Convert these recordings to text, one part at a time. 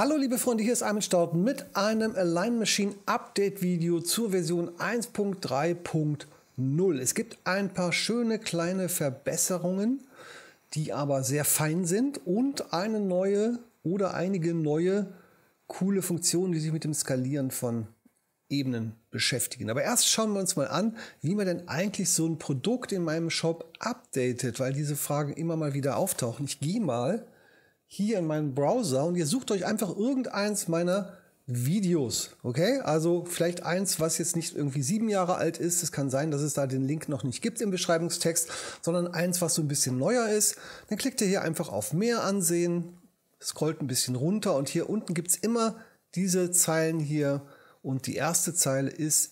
Hallo liebe Freunde, hier ist Armin Staub mit einem Align Machine Update Video zur Version 1.3.0. Es gibt ein paar schöne kleine Verbesserungen, die aber sehr fein sind und eine neue oder einige neue coole Funktionen, die sich mit dem Skalieren von Ebenen beschäftigen. Aber erst schauen wir uns mal an, wie man denn eigentlich so ein Produkt in meinem Shop updatet, weil diese Fragen immer mal wieder auftauchen. Ich gehe mal hier in meinem Browser und ihr sucht euch einfach irgendeins meiner Videos, okay? Also vielleicht eins, was jetzt nicht irgendwie sieben Jahre alt ist. Es kann sein, dass es da den Link noch nicht gibt im Beschreibungstext, sondern eins, was so ein bisschen neuer ist. Dann klickt ihr hier einfach auf Mehr ansehen, scrollt ein bisschen runter und hier unten gibt es immer diese Zeilen hier. Und die erste Zeile ist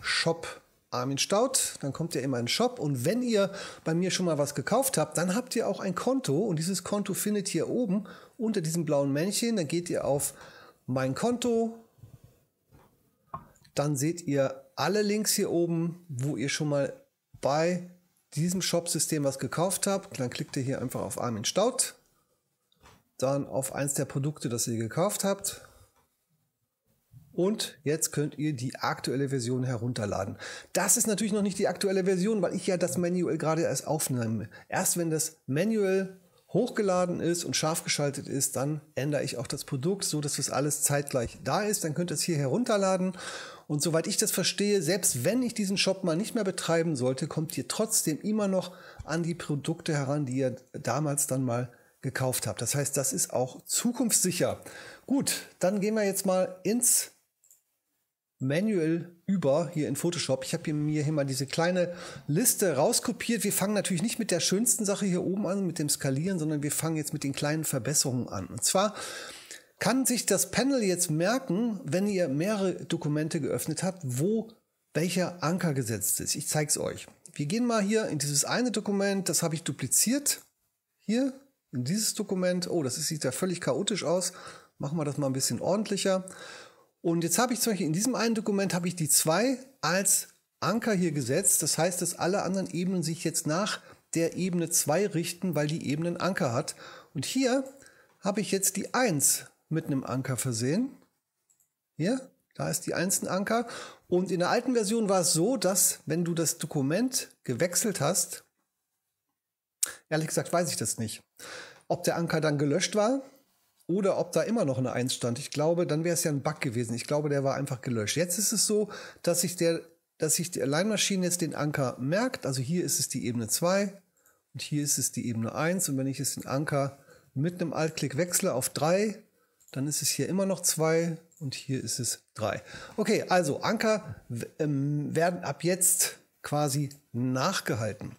Shop Armin Staudt, dann kommt ihr in meinen Shop und wenn ihr bei mir schon mal was gekauft habt, dann habt ihr auch ein Konto und dieses Konto findet ihr oben unter diesem blauen Männchen, dann geht ihr auf mein Konto, dann seht ihr alle Links hier oben, wo ihr schon mal bei diesem Shop-System was gekauft habt. Dann klickt ihr hier einfach auf Armin Staudt, dann auf eins der Produkte, das ihr gekauft habt und jetzt könnt ihr die aktuelle Version herunterladen. Das ist natürlich noch nicht die aktuelle Version, weil ich ja das Manual gerade erst aufnehme. Erst wenn das Manual hochgeladen ist und scharf geschaltet ist, dann ändere ich auch das Produkt, so dass das alles zeitgleich da ist. Dann könnt ihr es hier herunterladen. Und soweit ich das verstehe, selbst wenn ich diesen Shop mal nicht mehr betreiben sollte, kommt ihr trotzdem immer noch an die Produkte heran, die ihr damals dann mal gekauft habt. Das heißt, das ist auch zukunftssicher. Gut, dann gehen wir jetzt mal ins Manual über hier in Photoshop. Ich habe mir hier mal diese kleine Liste rauskopiert. Wir fangen natürlich nicht mit der schönsten Sache hier oben an, mit dem Skalieren, sondern wir fangen jetzt mit den kleinen Verbesserungen an. Und zwar kann sich das Panel jetzt merken, wenn ihr mehrere Dokumente geöffnet habt, wo welcher Anker gesetzt ist. Ich zeige es euch. Wir gehen mal hier in dieses eine Dokument, das habe ich dupliziert. Hier in dieses Dokument. Oh, das sieht ja völlig chaotisch aus. Machen wir das mal ein bisschen ordentlicher. Und jetzt habe ich zum Beispiel in diesem einen Dokument habe ich die zwei als Anker hier gesetzt. Das heißt, dass alle anderen Ebenen sich jetzt nach der Ebene 2 richten, weil die Ebene einen Anker hat. Und hier habe ich jetzt die 1 mit einem Anker versehen. Hier, da ist die 1 ein Anker. Und in der alten Version war es so, dass wenn du das Dokument gewechselt hast, ehrlich gesagt weiß ich das nicht, ob der Anker dann gelöscht war oder ob da immer noch eine 1 stand. Ich glaube, dann wäre es ja ein Bug gewesen. Ich glaube, der war einfach gelöscht. Jetzt ist es so, dass sich der, dass sich die Leinmaschine jetzt den Anker merkt. Also hier ist es die Ebene 2 und hier ist es die Ebene 1. Und wenn ich jetzt den Anker mit einem Altklick wechsle auf 3, dann ist es hier immer noch 2 und hier ist es 3. Okay, also Anker ähm, werden ab jetzt quasi nachgehalten.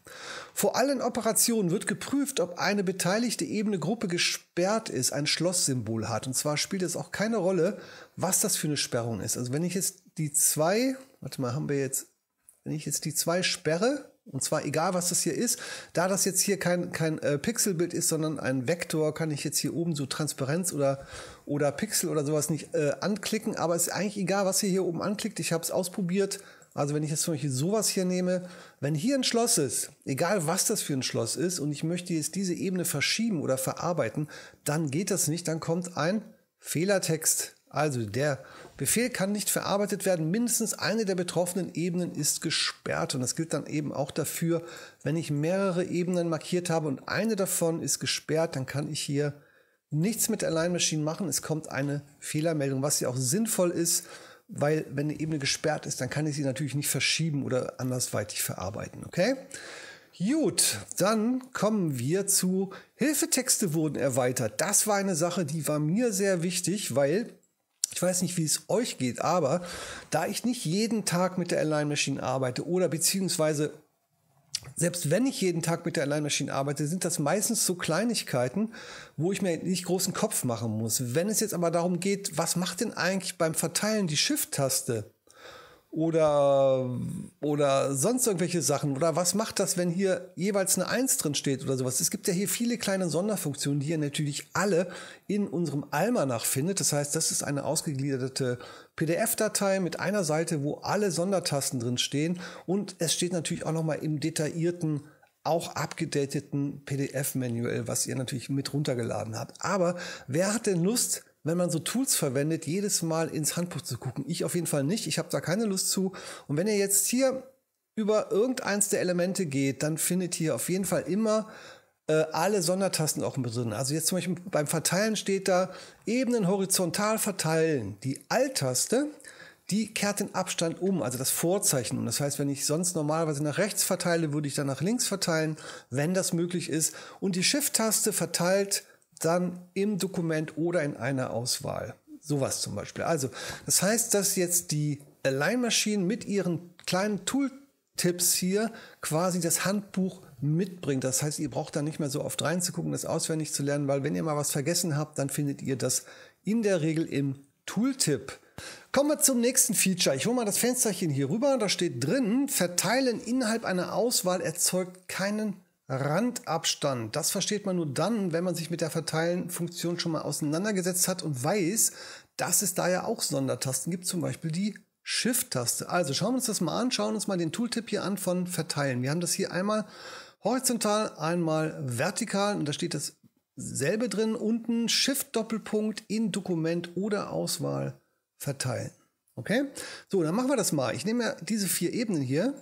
Vor allen Operationen wird geprüft, ob eine beteiligte ebene Gruppe gesperrt ist, ein Schlosssymbol hat. Und zwar spielt es auch keine Rolle, was das für eine Sperrung ist. Also wenn ich jetzt die zwei, warte mal, haben wir jetzt, wenn ich jetzt die zwei sperre, und zwar egal, was das hier ist, da das jetzt hier kein, kein äh, Pixelbild ist, sondern ein Vektor, kann ich jetzt hier oben so Transparenz oder, oder Pixel oder sowas nicht äh, anklicken. Aber es ist eigentlich egal, was ihr hier oben anklickt. Ich habe es ausprobiert also wenn ich jetzt zum Beispiel sowas hier nehme, wenn hier ein Schloss ist, egal was das für ein Schloss ist, und ich möchte jetzt diese Ebene verschieben oder verarbeiten, dann geht das nicht, dann kommt ein Fehlertext. Also der Befehl kann nicht verarbeitet werden, mindestens eine der betroffenen Ebenen ist gesperrt und das gilt dann eben auch dafür, wenn ich mehrere Ebenen markiert habe und eine davon ist gesperrt, dann kann ich hier nichts mit Align Maschine machen, es kommt eine Fehlermeldung, was ja auch sinnvoll ist, weil wenn eine Ebene gesperrt ist, dann kann ich sie natürlich nicht verschieben oder andersweitig verarbeiten, okay? Gut, dann kommen wir zu Hilfetexte wurden erweitert. Das war eine Sache, die war mir sehr wichtig, weil ich weiß nicht, wie es euch geht, aber da ich nicht jeden Tag mit der Align Machine arbeite oder beziehungsweise selbst wenn ich jeden Tag mit der Alleinmaschine arbeite, sind das meistens so Kleinigkeiten, wo ich mir nicht großen Kopf machen muss. Wenn es jetzt aber darum geht, was macht denn eigentlich beim Verteilen die Shift-Taste? oder, oder sonst irgendwelche Sachen. Oder was macht das, wenn hier jeweils eine Eins drin steht oder sowas? Es gibt ja hier viele kleine Sonderfunktionen, die ihr natürlich alle in unserem Almanach findet. Das heißt, das ist eine ausgegliederte PDF-Datei mit einer Seite, wo alle Sondertasten drin stehen. Und es steht natürlich auch nochmal im detaillierten auch abgedateten PDF-Manual, was ihr natürlich mit runtergeladen habt. Aber wer hat denn Lust, wenn man so Tools verwendet, jedes Mal ins Handbuch zu gucken. Ich auf jeden Fall nicht. Ich habe da keine Lust zu. Und wenn ihr jetzt hier über irgendeins der Elemente geht, dann findet ihr auf jeden Fall immer äh, alle Sondertasten auch mit drin. Also jetzt zum Beispiel beim Verteilen steht da Ebenen horizontal verteilen. Die Alt-Taste, die kehrt den Abstand um, also das Vorzeichen Und Das heißt, wenn ich sonst normalerweise nach rechts verteile, würde ich dann nach links verteilen, wenn das möglich ist. Und die Shift-Taste verteilt dann im Dokument oder in einer Auswahl. Sowas zum Beispiel. Also, das heißt, dass jetzt die Align-Maschinen mit ihren kleinen Tooltips hier quasi das Handbuch mitbringt. Das heißt, ihr braucht da nicht mehr so oft reinzugucken, das auswendig zu lernen, weil wenn ihr mal was vergessen habt, dann findet ihr das in der Regel im Tooltip. Kommen wir zum nächsten Feature. Ich hole mal das Fensterchen hier rüber. Da steht drin, verteilen innerhalb einer Auswahl erzeugt keinen Randabstand. Das versteht man nur dann, wenn man sich mit der Verteilen-Funktion schon mal auseinandergesetzt hat und weiß, dass es da ja auch Sondertasten gibt, zum Beispiel die Shift-Taste. Also schauen wir uns das mal an, schauen uns mal den Tooltip hier an von Verteilen. Wir haben das hier einmal horizontal, einmal vertikal und da steht dasselbe drin unten, Shift-Doppelpunkt in Dokument oder Auswahl verteilen. Okay, so, dann machen wir das mal. Ich nehme ja diese vier Ebenen hier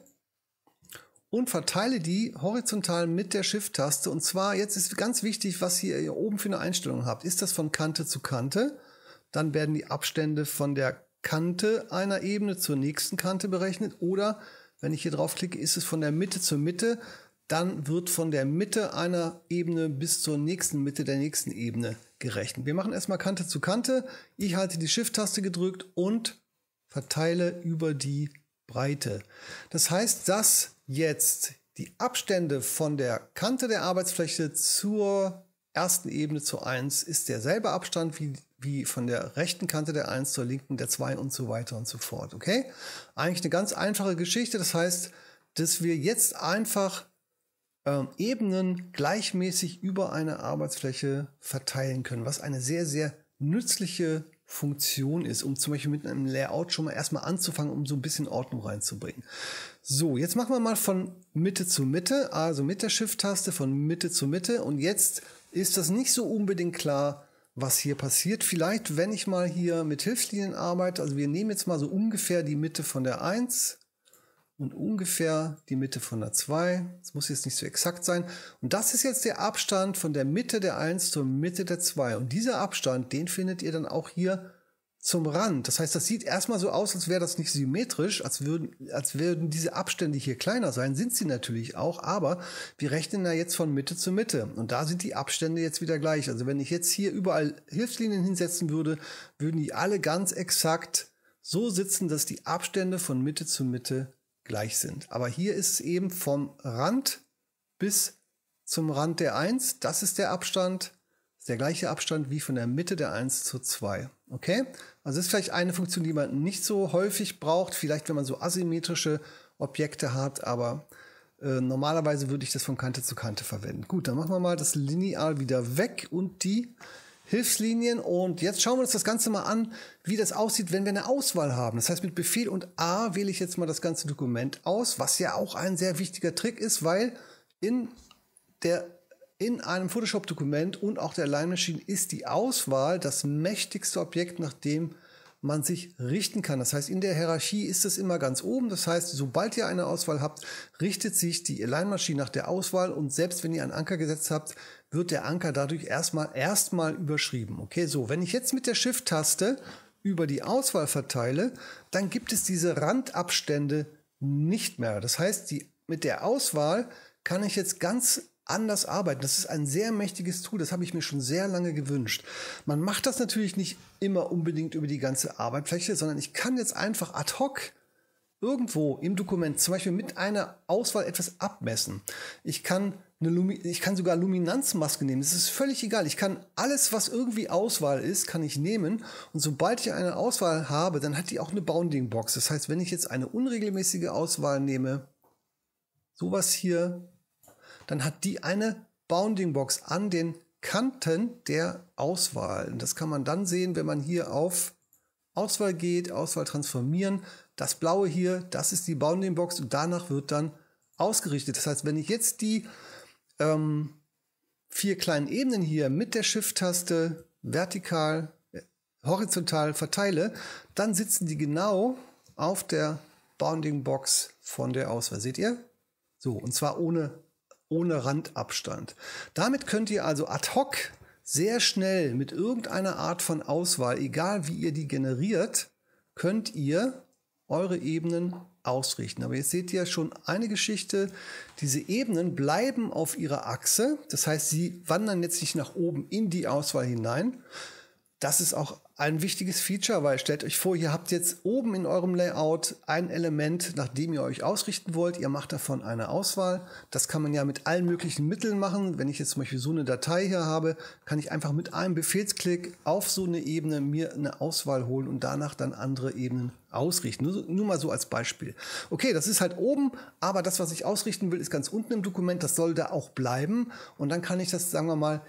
und verteile die horizontal mit der Shift-Taste. Und zwar, jetzt ist ganz wichtig, was ihr hier oben für eine Einstellung habt. Ist das von Kante zu Kante? Dann werden die Abstände von der Kante einer Ebene zur nächsten Kante berechnet. Oder, wenn ich hier draufklicke, ist es von der Mitte zur Mitte. Dann wird von der Mitte einer Ebene bis zur nächsten Mitte der nächsten Ebene gerechnet. Wir machen erstmal Kante zu Kante. Ich halte die Shift-Taste gedrückt und verteile über die Breite. Das heißt, dass jetzt die Abstände von der Kante der Arbeitsfläche zur ersten Ebene zu 1 ist derselbe Abstand wie, wie von der rechten Kante der 1 zur linken der 2 und so weiter und so fort. Okay? Eigentlich eine ganz einfache Geschichte. Das heißt, dass wir jetzt einfach ähm, Ebenen gleichmäßig über eine Arbeitsfläche verteilen können, was eine sehr, sehr nützliche Funktion ist, um zum Beispiel mit einem Layout schon mal erstmal anzufangen, um so ein bisschen Ordnung reinzubringen. So, jetzt machen wir mal von Mitte zu Mitte, also mit der Shift-Taste von Mitte zu Mitte und jetzt ist das nicht so unbedingt klar, was hier passiert. Vielleicht, wenn ich mal hier mit Hilfslinien arbeite, also wir nehmen jetzt mal so ungefähr die Mitte von der 1 und ungefähr die Mitte von der 2. Das muss jetzt nicht so exakt sein. Und das ist jetzt der Abstand von der Mitte der 1 zur Mitte der 2. Und dieser Abstand, den findet ihr dann auch hier zum Rand. Das heißt, das sieht erstmal so aus, als wäre das nicht symmetrisch, als würden, als würden diese Abstände hier kleiner sein. Sind sie natürlich auch, aber wir rechnen da jetzt von Mitte zu Mitte. Und da sind die Abstände jetzt wieder gleich. Also wenn ich jetzt hier überall Hilfslinien hinsetzen würde, würden die alle ganz exakt so sitzen, dass die Abstände von Mitte zu Mitte gleich sind. Aber hier ist es eben vom Rand bis zum Rand der 1. Das ist der Abstand, der gleiche Abstand wie von der Mitte der 1 zu 2. Okay? Also das ist vielleicht eine Funktion, die man nicht so häufig braucht, vielleicht wenn man so asymmetrische Objekte hat, aber äh, normalerweise würde ich das von Kante zu Kante verwenden. Gut, dann machen wir mal das Lineal wieder weg und die Hilfslinien und jetzt schauen wir uns das Ganze mal an, wie das aussieht, wenn wir eine Auswahl haben. Das heißt, mit Befehl und A wähle ich jetzt mal das ganze Dokument aus, was ja auch ein sehr wichtiger Trick ist, weil in der in einem Photoshop-Dokument und auch der Line Machine ist die Auswahl das mächtigste Objekt, nach dem man sich richten kann. Das heißt, in der Hierarchie ist es immer ganz oben. Das heißt, sobald ihr eine Auswahl habt, richtet sich die align nach der Auswahl und selbst wenn ihr einen Anker gesetzt habt, wird der Anker dadurch erstmal, erstmal überschrieben. Okay, so, wenn ich jetzt mit der Shift-Taste über die Auswahl verteile, dann gibt es diese Randabstände nicht mehr. Das heißt, die, mit der Auswahl kann ich jetzt ganz anders arbeiten. Das ist ein sehr mächtiges Tool, das habe ich mir schon sehr lange gewünscht. Man macht das natürlich nicht immer unbedingt über die ganze Arbeitsfläche, sondern ich kann jetzt einfach ad hoc irgendwo im Dokument zum Beispiel mit einer Auswahl etwas abmessen. Ich kann eine Lumi ich kann sogar Luminanzmaske nehmen. Das ist völlig egal. Ich kann alles, was irgendwie Auswahl ist, kann ich nehmen. Und sobald ich eine Auswahl habe, dann hat die auch eine Bounding Box. Das heißt, wenn ich jetzt eine unregelmäßige Auswahl nehme, sowas hier dann hat die eine Bounding Box an den Kanten der Auswahl. Und das kann man dann sehen, wenn man hier auf Auswahl geht, Auswahl transformieren. Das blaue hier, das ist die Bounding Box und danach wird dann ausgerichtet. Das heißt, wenn ich jetzt die ähm, vier kleinen Ebenen hier mit der Shift-Taste vertikal, äh, horizontal verteile, dann sitzen die genau auf der Bounding Box von der Auswahl. Seht ihr? So, und zwar ohne ohne Randabstand. Damit könnt ihr also ad hoc sehr schnell mit irgendeiner Art von Auswahl, egal wie ihr die generiert, könnt ihr eure Ebenen ausrichten. Aber jetzt seht ihr schon eine Geschichte. Diese Ebenen bleiben auf ihrer Achse. Das heißt, sie wandern jetzt nicht nach oben in die Auswahl hinein. Das ist auch ein wichtiges Feature, weil stellt euch vor, ihr habt jetzt oben in eurem Layout ein Element, nach dem ihr euch ausrichten wollt. Ihr macht davon eine Auswahl. Das kann man ja mit allen möglichen Mitteln machen. Wenn ich jetzt zum Beispiel so eine Datei hier habe, kann ich einfach mit einem Befehlsklick auf so eine Ebene mir eine Auswahl holen und danach dann andere Ebenen ausrichten. Nur, nur mal so als Beispiel. Okay, das ist halt oben, aber das, was ich ausrichten will, ist ganz unten im Dokument. Das soll da auch bleiben. Und dann kann ich das, sagen wir mal,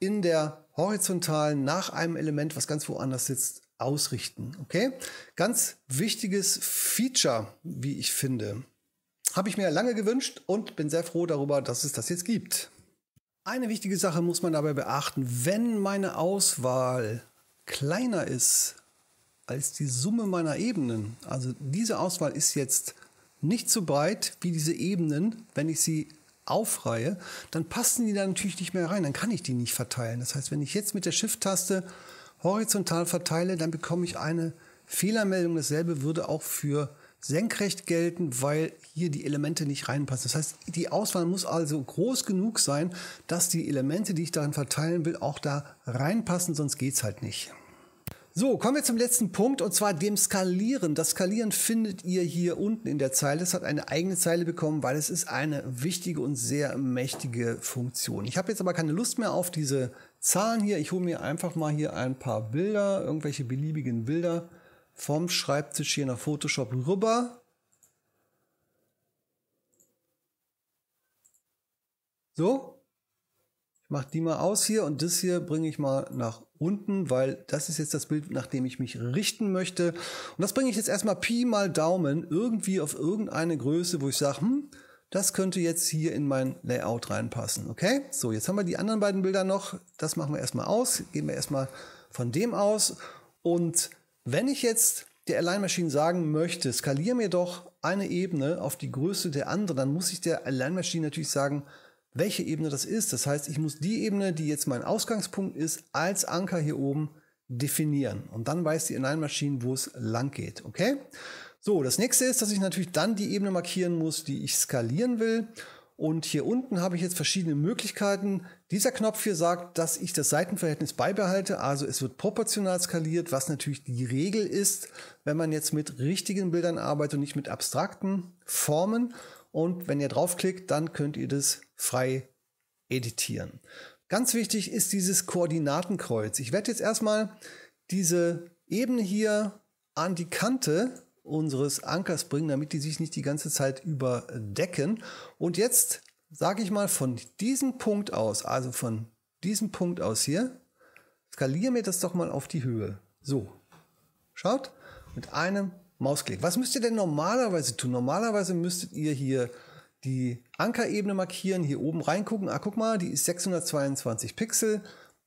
in der horizontal nach einem Element, was ganz woanders sitzt, ausrichten. Okay? Ganz wichtiges Feature, wie ich finde. Habe ich mir lange gewünscht und bin sehr froh darüber, dass es das jetzt gibt. Eine wichtige Sache muss man dabei beachten, wenn meine Auswahl kleiner ist als die Summe meiner Ebenen, also diese Auswahl ist jetzt nicht so breit wie diese Ebenen, wenn ich sie aufreihe, dann passen die da natürlich nicht mehr rein, dann kann ich die nicht verteilen. Das heißt, wenn ich jetzt mit der Shift-Taste horizontal verteile, dann bekomme ich eine Fehlermeldung. Dasselbe würde auch für senkrecht gelten, weil hier die Elemente nicht reinpassen. Das heißt, die Auswahl muss also groß genug sein, dass die Elemente, die ich darin verteilen will, auch da reinpassen, sonst geht's halt nicht. So, kommen wir zum letzten Punkt und zwar dem Skalieren. Das Skalieren findet ihr hier unten in der Zeile. Es hat eine eigene Zeile bekommen, weil es ist eine wichtige und sehr mächtige Funktion. Ich habe jetzt aber keine Lust mehr auf diese Zahlen hier. Ich hole mir einfach mal hier ein paar Bilder, irgendwelche beliebigen Bilder vom Schreibtisch hier nach Photoshop rüber. So, ich mache die mal aus hier und das hier bringe ich mal nach unten, weil das ist jetzt das Bild, nach dem ich mich richten möchte. Und das bringe ich jetzt erstmal Pi mal Daumen irgendwie auf irgendeine Größe, wo ich sage, hm, das könnte jetzt hier in mein Layout reinpassen. Okay? So, jetzt haben wir die anderen beiden Bilder noch. Das machen wir erstmal aus. Gehen wir erstmal von dem aus. Und wenn ich jetzt der Align Machine sagen möchte, skaliere mir doch eine Ebene auf die Größe der anderen, dann muss ich der Align Machine natürlich sagen, welche Ebene das ist. Das heißt, ich muss die Ebene, die jetzt mein Ausgangspunkt ist, als Anker hier oben definieren. Und dann weiß die Inline-Maschine, wo es lang geht. Okay? So, das nächste ist, dass ich natürlich dann die Ebene markieren muss, die ich skalieren will. Und hier unten habe ich jetzt verschiedene Möglichkeiten. Dieser Knopf hier sagt, dass ich das Seitenverhältnis beibehalte, also es wird proportional skaliert, was natürlich die Regel ist, wenn man jetzt mit richtigen Bildern arbeitet und nicht mit abstrakten Formen. Und wenn ihr draufklickt, dann könnt ihr das frei editieren. Ganz wichtig ist dieses Koordinatenkreuz. Ich werde jetzt erstmal diese Ebene hier an die Kante unseres Ankers bringen, damit die sich nicht die ganze Zeit überdecken. Und jetzt sage ich mal von diesem Punkt aus, also von diesem Punkt aus hier, skaliere mir das doch mal auf die Höhe. So, schaut, mit einem Mausklick. Was müsst ihr denn normalerweise tun? Normalerweise müsstet ihr hier die Ankerebene markieren, hier oben reingucken. Ah, guck mal, die ist 622 Pixel.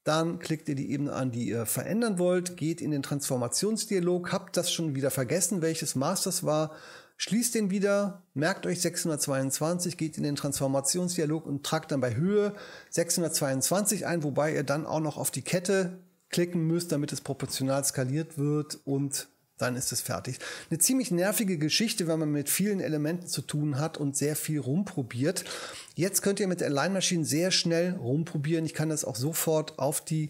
Dann klickt ihr die Ebene an, die ihr verändern wollt, geht in den Transformationsdialog, habt das schon wieder vergessen, welches Maß war, schließt den wieder, merkt euch 622, geht in den Transformationsdialog und tragt dann bei Höhe 622 ein, wobei ihr dann auch noch auf die Kette klicken müsst, damit es proportional skaliert wird und dann ist es fertig. Eine ziemlich nervige Geschichte, wenn man mit vielen Elementen zu tun hat und sehr viel rumprobiert. Jetzt könnt ihr mit der Align-Maschine sehr schnell rumprobieren. Ich kann das auch sofort auf die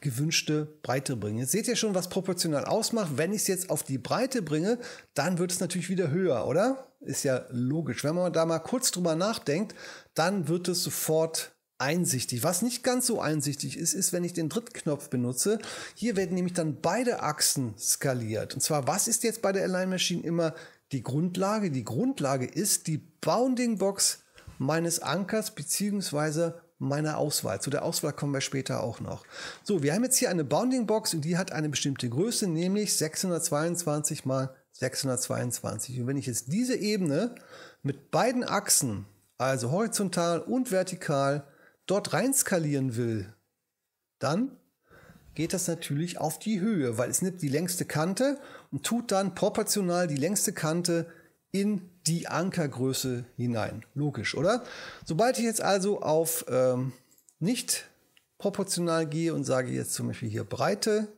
gewünschte Breite bringen. Jetzt seht ihr schon, was proportional ausmacht. Wenn ich es jetzt auf die Breite bringe, dann wird es natürlich wieder höher, oder? Ist ja logisch. Wenn man da mal kurz drüber nachdenkt, dann wird es sofort einsichtig. Was nicht ganz so einsichtig ist, ist, wenn ich den Drittknopf benutze. Hier werden nämlich dann beide Achsen skaliert. Und zwar, was ist jetzt bei der Align Machine immer die Grundlage? Die Grundlage ist die Bounding Box meines Ankers beziehungsweise meiner Auswahl. Zu der Auswahl kommen wir später auch noch. So, wir haben jetzt hier eine Bounding Box und die hat eine bestimmte Größe, nämlich 622 mal 622. Und wenn ich jetzt diese Ebene mit beiden Achsen, also horizontal und vertikal, dort rein skalieren will, dann geht das natürlich auf die Höhe, weil es nimmt die längste Kante und tut dann proportional die längste Kante in die Ankergröße hinein. Logisch, oder? Sobald ich jetzt also auf ähm, nicht proportional gehe und sage jetzt zum Beispiel hier Breite,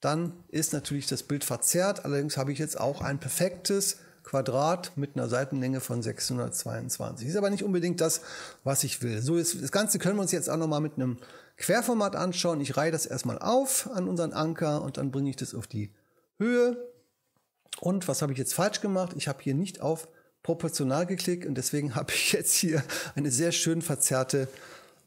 dann ist natürlich das Bild verzerrt. Allerdings habe ich jetzt auch ein perfektes Quadrat mit einer Seitenlänge von 622. Ist aber nicht unbedingt das, was ich will. So, ist, das Ganze können wir uns jetzt auch nochmal mit einem Querformat anschauen. Ich reihe das erstmal auf an unseren Anker und dann bringe ich das auf die Höhe. Und was habe ich jetzt falsch gemacht? Ich habe hier nicht auf proportional geklickt und deswegen habe ich jetzt hier eine sehr schön verzerrte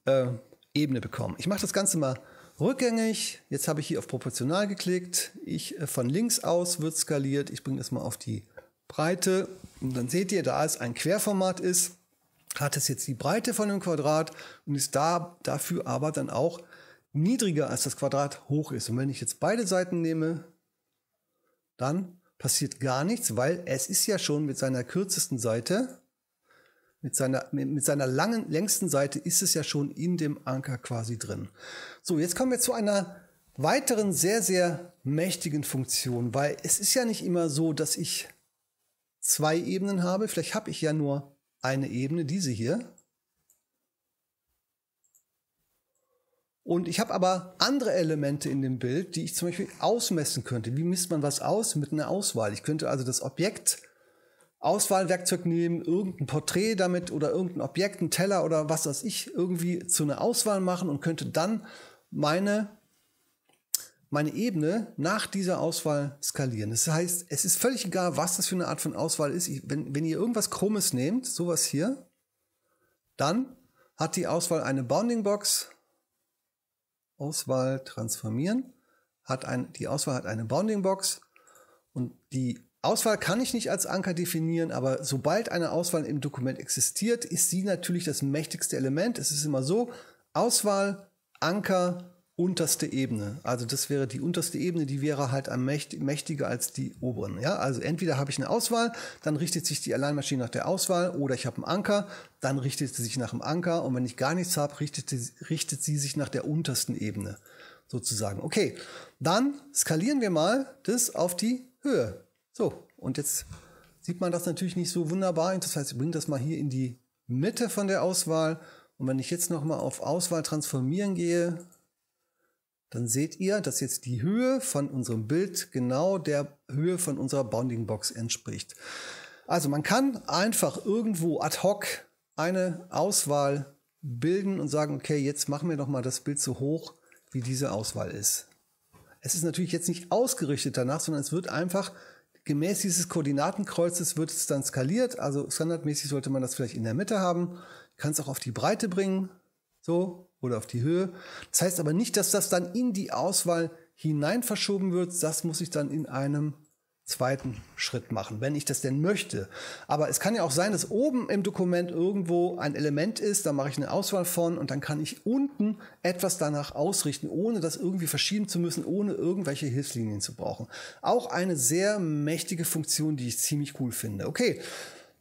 äh, Ebene bekommen. Ich mache das Ganze mal rückgängig. Jetzt habe ich hier auf proportional geklickt. Ich äh, von links aus wird skaliert. Ich bringe das mal auf die Breite, und dann seht ihr, da es ein Querformat ist, hat es jetzt die Breite von dem Quadrat und ist da dafür aber dann auch niedriger als das Quadrat hoch ist. Und wenn ich jetzt beide Seiten nehme, dann passiert gar nichts, weil es ist ja schon mit seiner kürzesten Seite, mit seiner, mit seiner langen, längsten Seite ist es ja schon in dem Anker quasi drin. So, jetzt kommen wir zu einer weiteren sehr, sehr mächtigen Funktion, weil es ist ja nicht immer so, dass ich zwei Ebenen habe. Vielleicht habe ich ja nur eine Ebene, diese hier. Und ich habe aber andere Elemente in dem Bild, die ich zum Beispiel ausmessen könnte. Wie misst man was aus mit einer Auswahl? Ich könnte also das Objekt Auswahlwerkzeug nehmen, irgendein Porträt damit oder irgendein Objekt, ein Teller oder was weiß ich, irgendwie zu einer Auswahl machen und könnte dann meine meine Ebene nach dieser Auswahl skalieren. Das heißt, es ist völlig egal, was das für eine Art von Auswahl ist. Ich, wenn, wenn ihr irgendwas Krummes nehmt, sowas hier, dann hat die Auswahl eine Bounding Box. Auswahl transformieren. Hat ein, die Auswahl hat eine Bounding Box. Und die Auswahl kann ich nicht als Anker definieren, aber sobald eine Auswahl im Dokument existiert, ist sie natürlich das mächtigste Element. Es ist immer so, Auswahl, Anker, unterste Ebene. Also das wäre die unterste Ebene, die wäre halt am mächtiger als die oberen. Ja? Also entweder habe ich eine Auswahl, dann richtet sich die Alleinmaschine nach der Auswahl, oder ich habe einen Anker, dann richtet sie sich nach dem Anker und wenn ich gar nichts habe, richtet sie, richtet sie sich nach der untersten Ebene sozusagen. Okay, dann skalieren wir mal das auf die Höhe. So, und jetzt sieht man das natürlich nicht so wunderbar. Das heißt, ich bringe das mal hier in die Mitte von der Auswahl. Und wenn ich jetzt nochmal auf Auswahl transformieren gehe, dann seht ihr, dass jetzt die Höhe von unserem Bild genau der Höhe von unserer Bounding Box entspricht. Also man kann einfach irgendwo ad hoc eine Auswahl bilden und sagen, okay, jetzt machen wir doch mal das Bild so hoch, wie diese Auswahl ist. Es ist natürlich jetzt nicht ausgerichtet danach, sondern es wird einfach gemäß dieses Koordinatenkreuzes wird es dann skaliert. Also standardmäßig sollte man das vielleicht in der Mitte haben. Kann es auch auf die Breite bringen. So, oder auf die Höhe. Das heißt aber nicht, dass das dann in die Auswahl hinein verschoben wird. Das muss ich dann in einem zweiten Schritt machen, wenn ich das denn möchte. Aber es kann ja auch sein, dass oben im Dokument irgendwo ein Element ist, da mache ich eine Auswahl von und dann kann ich unten etwas danach ausrichten, ohne das irgendwie verschieben zu müssen, ohne irgendwelche Hilfslinien zu brauchen. Auch eine sehr mächtige Funktion, die ich ziemlich cool finde. Okay,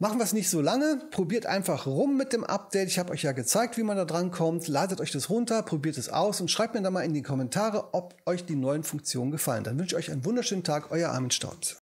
Machen wir es nicht so lange, probiert einfach rum mit dem Update. Ich habe euch ja gezeigt, wie man da dran kommt. Ladet euch das runter, probiert es aus und schreibt mir dann mal in die Kommentare, ob euch die neuen Funktionen gefallen. Dann wünsche ich euch einen wunderschönen Tag, euer Armin Staub.